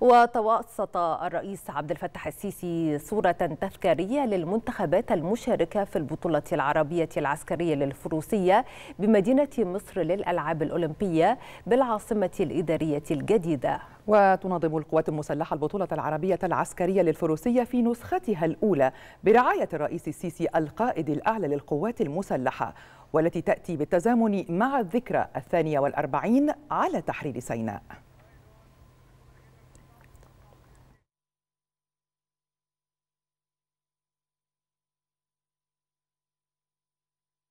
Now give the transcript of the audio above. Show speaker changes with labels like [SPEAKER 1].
[SPEAKER 1] وتوسط الرئيس عبد الفتاح السيسي صورة تذكارية للمنتخبات المشاركة في البطولة العربية العسكرية للفروسية بمدينة مصر للألعاب الأولمبية بالعاصمة الإدارية الجديدة
[SPEAKER 2] وتنظم القوات المسلحة البطولة العربية العسكرية للفروسية في نسختها الأولى برعاية الرئيس السيسي القائد الأعلى للقوات المسلحة والتي تأتي بالتزامن مع الذكرى الثانية والأربعين على تحرير سيناء